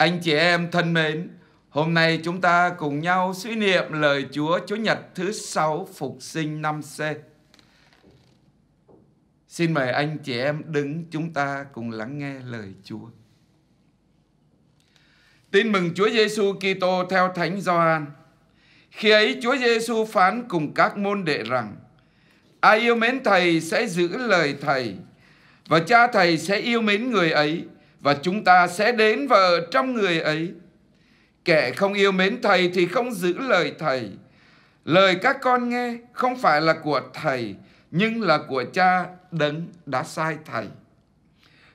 Anh chị em thân mến, hôm nay chúng ta cùng nhau suy niệm lời Chúa Chúa Nhật thứ sáu phục sinh năm c Xin mời anh chị em đứng chúng ta cùng lắng nghe lời Chúa. Tin mừng Chúa Giêsu Kitô theo Thánh Gioan. Khi ấy Chúa Giêsu phán cùng các môn đệ rằng: Ai yêu mến thầy sẽ giữ lời thầy và cha thầy sẽ yêu mến người ấy và chúng ta sẽ đến và ở trong người ấy. Kẻ không yêu mến thầy thì không giữ lời thầy. Lời các con nghe không phải là của thầy, nhưng là của cha đấng đã sai thầy.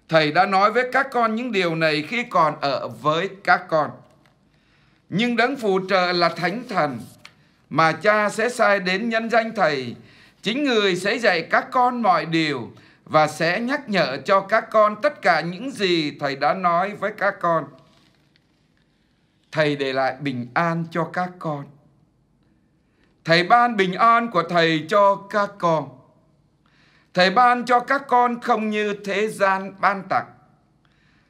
Thầy đã nói với các con những điều này khi còn ở với các con. Nhưng đấng phù trợ là thánh thần mà cha sẽ sai đến nhân danh thầy. Chính người sẽ dạy các con mọi điều và sẽ nhắc nhở cho các con tất cả những gì thầy đã nói với các con. Thầy để lại bình an cho các con. Thầy ban bình an của thầy cho các con. Thầy ban cho các con không như thế gian ban tặng.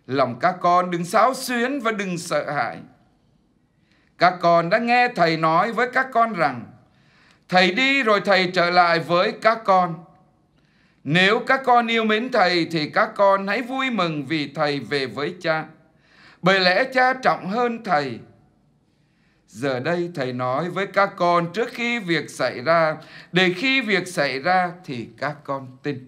Lòng các con đừng xáo xuyến và đừng sợ hãi. Các con đã nghe thầy nói với các con rằng Thầy đi rồi thầy trở lại với các con nếu các con yêu mến Thầy thì các con hãy vui mừng vì Thầy về với cha. Bởi lẽ cha trọng hơn Thầy. Giờ đây Thầy nói với các con trước khi việc xảy ra, để khi việc xảy ra thì các con tin.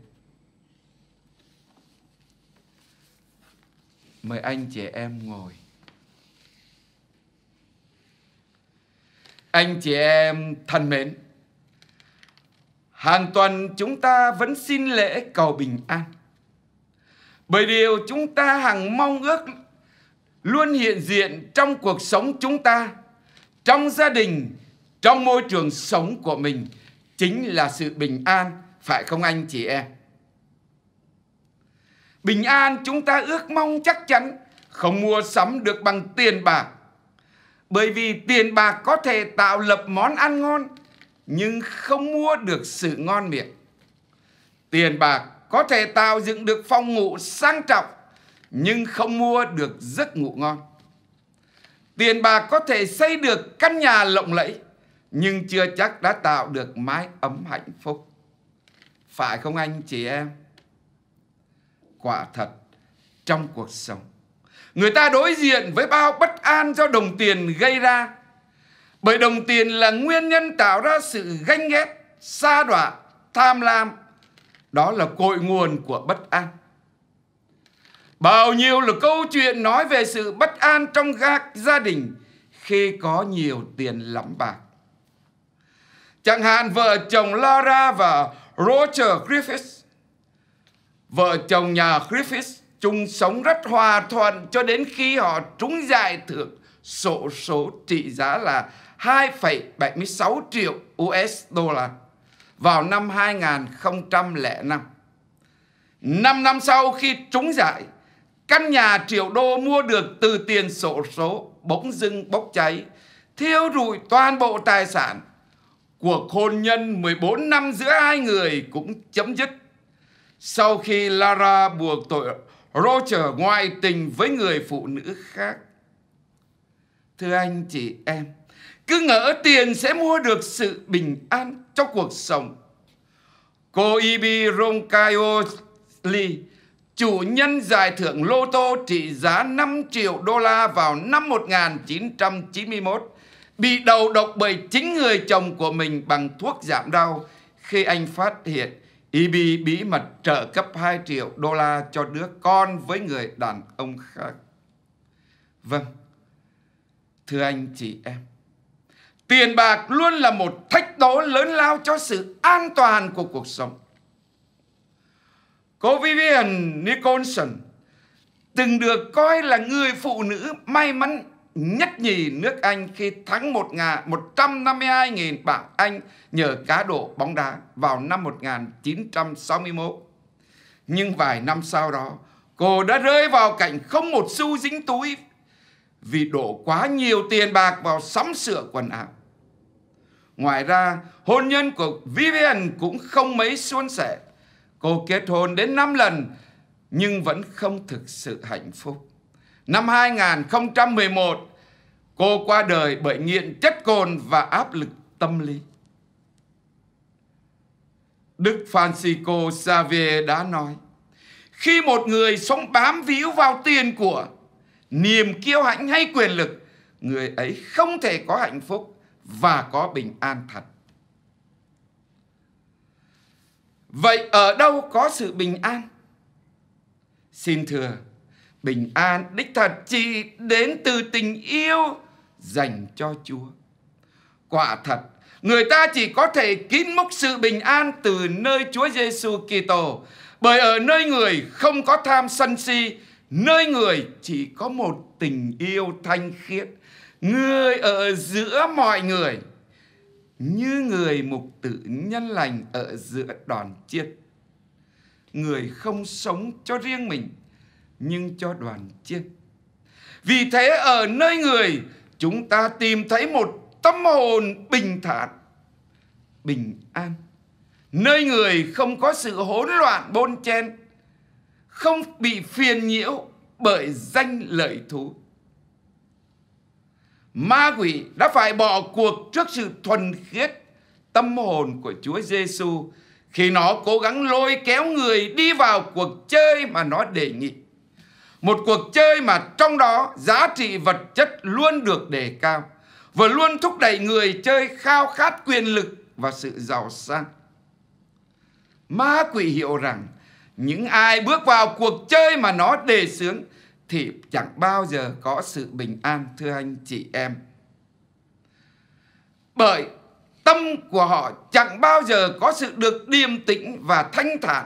Mời anh chị em ngồi. Anh chị em thân mến, hàng tuần chúng ta vẫn xin lễ cầu bình an. Bởi điều chúng ta hằng mong ước luôn hiện diện trong cuộc sống chúng ta, trong gia đình, trong môi trường sống của mình chính là sự bình an, phải không anh chị em? Bình an chúng ta ước mong chắc chắn không mua sắm được bằng tiền bạc. Bởi vì tiền bạc có thể tạo lập món ăn ngon, nhưng không mua được sự ngon miệng. Tiền bạc có thể tạo dựng được phong ngủ sang trọng nhưng không mua được giấc ngủ ngon. Tiền bạc có thể xây được căn nhà lộng lẫy nhưng chưa chắc đã tạo được mái ấm hạnh phúc. Phải không anh chị em? Quả thật trong cuộc sống người ta đối diện với bao bất an do đồng tiền gây ra bởi đồng tiền là nguyên nhân tạo ra sự ganh ghét, xa đọa, tham lam. Đó là cội nguồn của bất an. Bao nhiêu là câu chuyện nói về sự bất an trong các gia đình khi có nhiều tiền lắm bạc. Chẳng hạn vợ chồng Lara và Roger Griffiths. Vợ chồng nhà Griffiths chung sống rất hòa thuận cho đến khi họ trúng giải thưởng sổ số trị giá là 2,76 triệu USD vào năm 2005. 5 năm sau khi trúng giải, căn nhà triệu đô mua được từ tiền sổ số bỗng dưng bốc cháy, thiêu rụi toàn bộ tài sản. Cuộc hôn nhân 14 năm giữa hai người cũng chấm dứt. Sau khi Lara buộc tội Roger ngoại tình với người phụ nữ khác, Thưa anh chị em, cứ ngỡ tiền sẽ mua được sự bình an cho cuộc sống. Cô Ibi Roncayo chủ nhân giải thưởng Lô Tô trị giá 5 triệu đô la vào năm 1991, bị đầu độc bởi chính người chồng của mình bằng thuốc giảm đau khi anh phát hiện ibi bí mật trợ cấp 2 triệu đô la cho đứa con với người đàn ông khác. Vâng, thưa anh chị em tiền bạc luôn là một thách đố lớn lao cho sự an toàn của cuộc sống cô Vivian Nicholson từng được coi là người phụ nữ may mắn nhất nhì nước Anh khi thắng 152.000 bảng Anh nhờ cá độ bóng đá vào năm 1961. Nhưng vài năm sau đó, cô đã rơi vào cảnh không một xu dính túi vì đổ quá nhiều tiền bạc vào sắm sửa quần áo. Ngoài ra, hôn nhân của Vivian cũng không mấy suôn sẻ. Cô kết hôn đến 5 lần nhưng vẫn không thực sự hạnh phúc. Năm 2011, cô qua đời bởi nghiện chất cồn và áp lực tâm lý. Đức Francisco Xavier đã nói, khi một người sống bám víu vào tiền của niềm kiêu hãnh hay quyền lực, người ấy không thể có hạnh phúc và có bình an thật. Vậy ở đâu có sự bình an? Xin thưa, bình an đích thật chỉ đến từ tình yêu dành cho Chúa. Quả thật, người ta chỉ có thể kín mốc sự bình an từ nơi Chúa Giêsu Kitô, bởi ở nơi người không có tham sân si, Nơi người chỉ có một tình yêu thanh khiết Người ở giữa mọi người Như người mục tử nhân lành ở giữa đoàn chiết Người không sống cho riêng mình Nhưng cho đoàn chiết Vì thế ở nơi người Chúng ta tìm thấy một tâm hồn bình thản Bình an Nơi người không có sự hỗn loạn bôn chen không bị phiền nhiễu bởi danh lợi thú. Ma quỷ đã phải bỏ cuộc trước sự thuần khiết tâm hồn của Chúa Giêsu khi nó cố gắng lôi kéo người đi vào cuộc chơi mà nó đề nghị. Một cuộc chơi mà trong đó giá trị vật chất luôn được đề cao và luôn thúc đẩy người chơi khao khát quyền lực và sự giàu sang. Ma quỷ hiểu rằng những ai bước vào cuộc chơi mà nó đề sướng thì chẳng bao giờ có sự bình an thưa anh chị em bởi tâm của họ chẳng bao giờ có sự được điềm tĩnh và thanh thản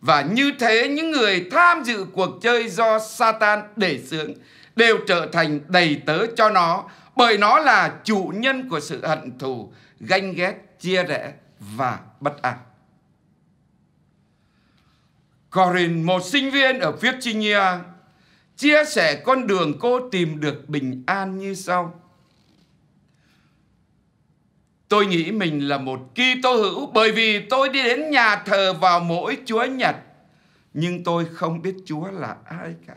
và như thế những người tham dự cuộc chơi do Satan đề sướng đều trở thành đầy tớ cho nó bởi nó là chủ nhân của sự hận thù, ganh ghét, chia rẽ và bất an. Corin, một sinh viên ở Virginia, chia sẻ con đường cô tìm được bình an như sau. Tôi nghĩ mình là một Kitô hữu bởi vì tôi đi đến nhà thờ vào mỗi Chúa Nhật, nhưng tôi không biết Chúa là ai cả.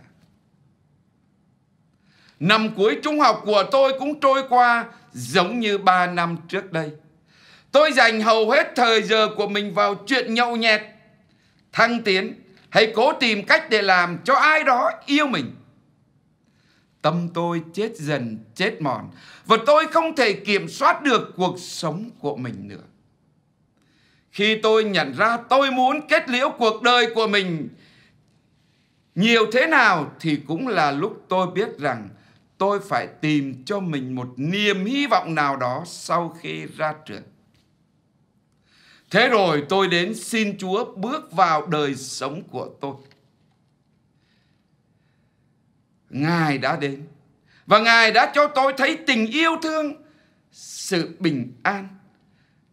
Năm cuối trung học của tôi cũng trôi qua giống như ba năm trước đây. Tôi dành hầu hết thời giờ của mình vào chuyện nhậu nhẹt, thăng tiến Hãy cố tìm cách để làm cho ai đó yêu mình. Tâm tôi chết dần, chết mòn. Và tôi không thể kiểm soát được cuộc sống của mình nữa. Khi tôi nhận ra tôi muốn kết liễu cuộc đời của mình nhiều thế nào thì cũng là lúc tôi biết rằng tôi phải tìm cho mình một niềm hy vọng nào đó sau khi ra trường. Thế rồi tôi đến xin Chúa bước vào đời sống của tôi. Ngài đã đến và Ngài đã cho tôi thấy tình yêu thương, sự bình an,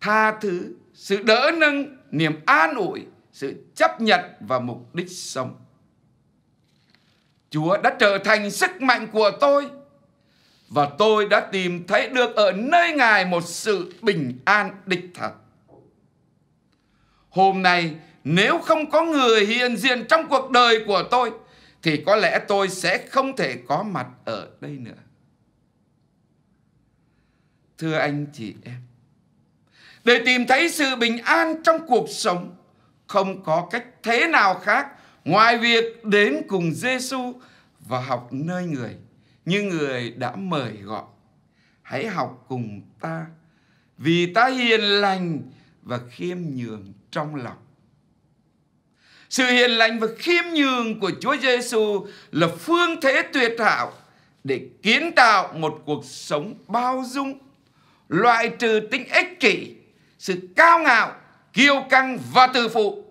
tha thứ, sự đỡ nâng, niềm an ủi, sự chấp nhận và mục đích sống. Chúa đã trở thành sức mạnh của tôi và tôi đã tìm thấy được ở nơi Ngài một sự bình an đích thật hôm nay nếu không có người hiện diện trong cuộc đời của tôi thì có lẽ tôi sẽ không thể có mặt ở đây nữa. Thưa anh chị em, để tìm thấy sự bình an trong cuộc sống không có cách thế nào khác ngoài việc đến cùng Giêsu và học nơi người như người đã mời gọi. Hãy học cùng ta vì ta hiền lành và khiêm nhường trong lòng. Sự hiền lành và khiêm nhường của Chúa Giêsu là phương thế tuyệt hảo để kiến tạo một cuộc sống bao dung, loại trừ tính ích kỷ, sự cao ngạo, kiêu căng và tự phụ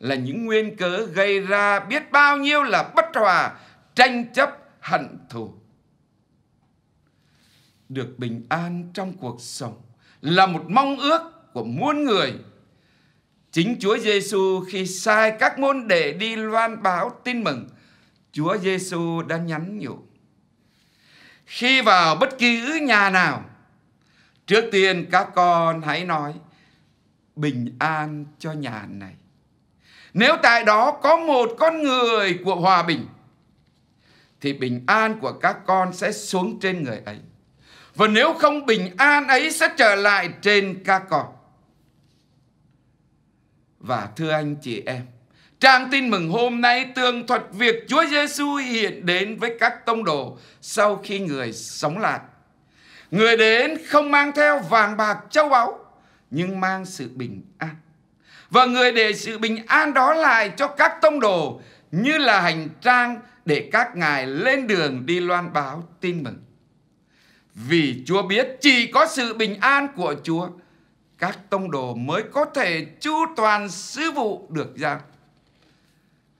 là những nguyên cớ gây ra biết bao nhiêu là bất hòa, tranh chấp, hận thù. Được bình an trong cuộc sống là một mong ước của muôn người. Chính Chúa Giêsu khi sai các môn để đi loan báo tin mừng, Chúa Giêsu đã nhắn nhủ. Khi vào bất cứ nhà nào, trước tiên các con hãy nói bình an cho nhà này. Nếu tại đó có một con người của hòa bình, thì bình an của các con sẽ xuống trên người ấy. Và nếu không bình an ấy sẽ trở lại trên các con và thưa anh chị em, Trang tin mừng hôm nay tường thuật việc Chúa Giêsu hiện đến với các tông đồ sau khi người sống lại. Người đến không mang theo vàng bạc châu báu, nhưng mang sự bình an. Và người để sự bình an đó lại cho các tông đồ như là hành trang để các ngài lên đường đi loan báo tin mừng. Vì Chúa biết chỉ có sự bình an của Chúa các tông đồ mới có thể chu toàn sứ vụ được ra.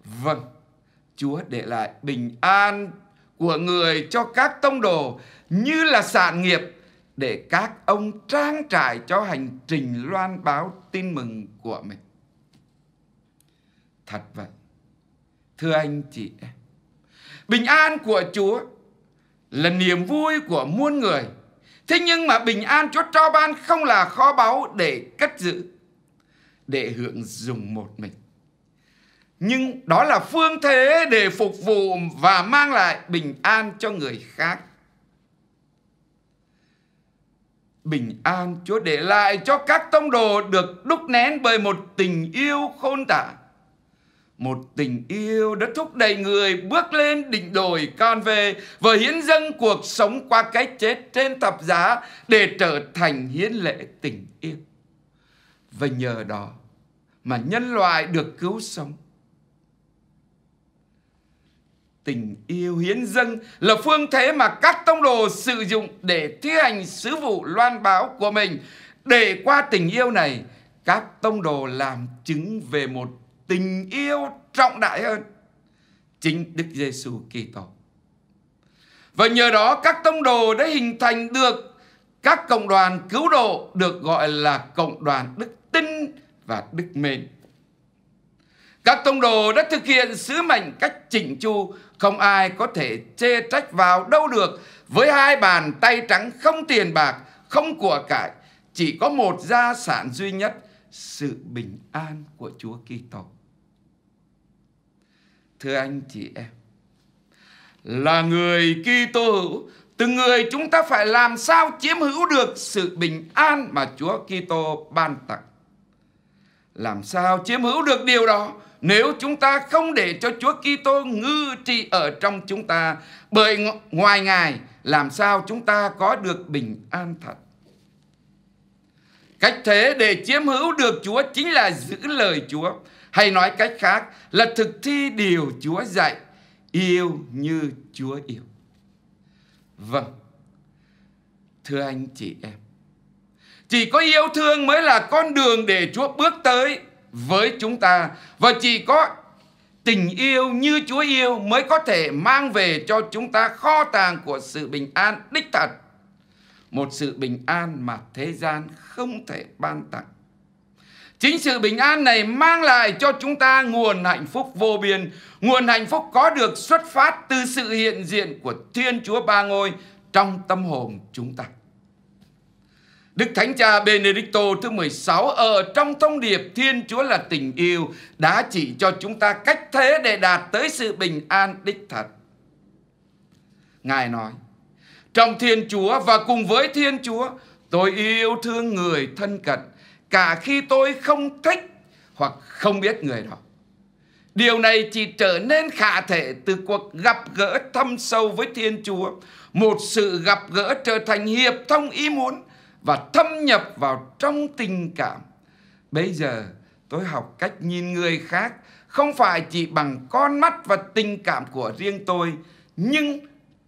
Vâng, Chúa để lại bình an của người cho các tông đồ như là sản nghiệp để các ông trang trải cho hành trình loan báo tin mừng của mình. Thật vậy. Thưa anh chị em, bình an của Chúa là niềm vui của muôn người Thế nhưng mà bình an Chúa Cho ban không là kho báu để cất giữ, để hưởng dùng một mình. Nhưng đó là phương thế để phục vụ và mang lại bình an cho người khác. Bình an Chúa để lại cho các tông đồ được đúc nén bởi một tình yêu khôn tả một tình yêu đã thúc đẩy người bước lên đỉnh đồi con về và hiến dâng cuộc sống qua cái chết trên thập giá để trở thành hiến lễ tình yêu. Và nhờ đó mà nhân loại được cứu sống. Tình yêu hiến dâng là phương thế mà các tông đồ sử dụng để thi hành sứ vụ loan báo của mình. Để qua tình yêu này, các tông đồ làm chứng về một tình yêu trọng đại hơn chính Đức Giêsu Kitô. Và nhờ đó các tông đồ đã hình thành được các cộng đoàn cứu độ được gọi là cộng đoàn đức tin và đức mến. Các tông đồ đã thực hiện sứ mệnh cách chỉnh chu, không ai có thể chê trách vào đâu được với hai bàn tay trắng không tiền bạc, không của cải, chỉ có một gia sản duy nhất, sự bình an của Chúa Kitô thưa anh chị em là người Kitô hữu từng người chúng ta phải làm sao chiếm hữu được sự bình an mà Chúa Kitô ban tặng làm sao chiếm hữu được điều đó nếu chúng ta không để cho Chúa Kitô ngư trị ở trong chúng ta bởi ngoài Ngài làm sao chúng ta có được bình an thật cách thế để chiếm hữu được Chúa chính là giữ lời Chúa hay nói cách khác là thực thi điều Chúa dạy, yêu như Chúa yêu. Vâng, thưa anh chị em, chỉ có yêu thương mới là con đường để Chúa bước tới với chúng ta và chỉ có tình yêu như Chúa yêu mới có thể mang về cho chúng ta kho tàng của sự bình an đích thật. Một sự bình an mà thế gian không thể ban tặng. Chính sự bình an này mang lại cho chúng ta nguồn hạnh phúc vô biên. Nguồn hạnh phúc có được xuất phát từ sự hiện diện của Thiên Chúa Ba Ngôi trong tâm hồn chúng ta. Đức Thánh Cha Benedicto thứ 16 ở trong thông điệp Thiên Chúa là tình yêu đã chỉ cho chúng ta cách thế để đạt tới sự bình an đích thật. Ngài nói, trong Thiên Chúa và cùng với Thiên Chúa, tôi yêu thương người thân cận cả khi tôi không thích hoặc không biết người đó. Điều này chỉ trở nên khả thể từ cuộc gặp gỡ thâm sâu với Thiên Chúa. Một sự gặp gỡ trở thành hiệp thông ý muốn và thâm nhập vào trong tình cảm. Bây giờ tôi học cách nhìn người khác không phải chỉ bằng con mắt và tình cảm của riêng tôi, nhưng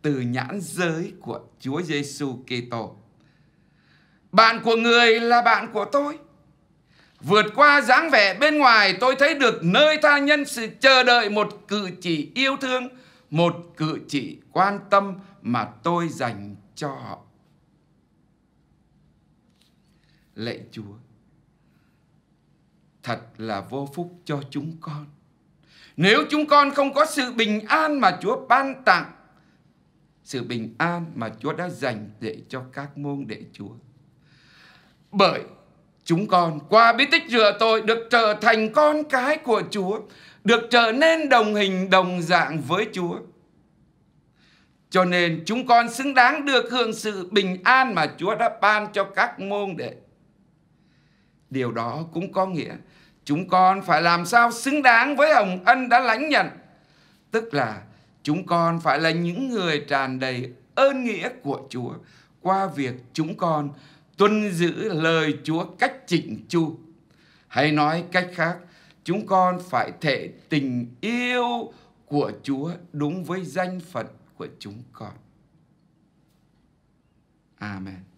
từ nhãn giới của Chúa Giêsu Kitô. Bạn của người là bạn của tôi Vượt qua dáng vẻ bên ngoài tôi thấy được nơi tha nhân sự chờ đợi một cử chỉ yêu thương, một cử chỉ quan tâm mà tôi dành cho họ. Lạy Chúa, thật là vô phúc cho chúng con. Nếu chúng con không có sự bình an mà Chúa ban tặng, sự bình an mà Chúa đã dành để cho các môn đệ Chúa. Bởi Chúng con qua bí tích rửa tội được trở thành con cái của Chúa, được trở nên đồng hình đồng dạng với Chúa. Cho nên chúng con xứng đáng được hưởng sự bình an mà Chúa đã ban cho các môn đệ. Điều đó cũng có nghĩa chúng con phải làm sao xứng đáng với hồng ân đã lãnh nhận. Tức là chúng con phải là những người tràn đầy ơn nghĩa của Chúa qua việc chúng con tuân giữ lời Chúa cách chỉnh chu. Hay nói cách khác, chúng con phải thể tình yêu của Chúa đúng với danh phận của chúng con. Amen.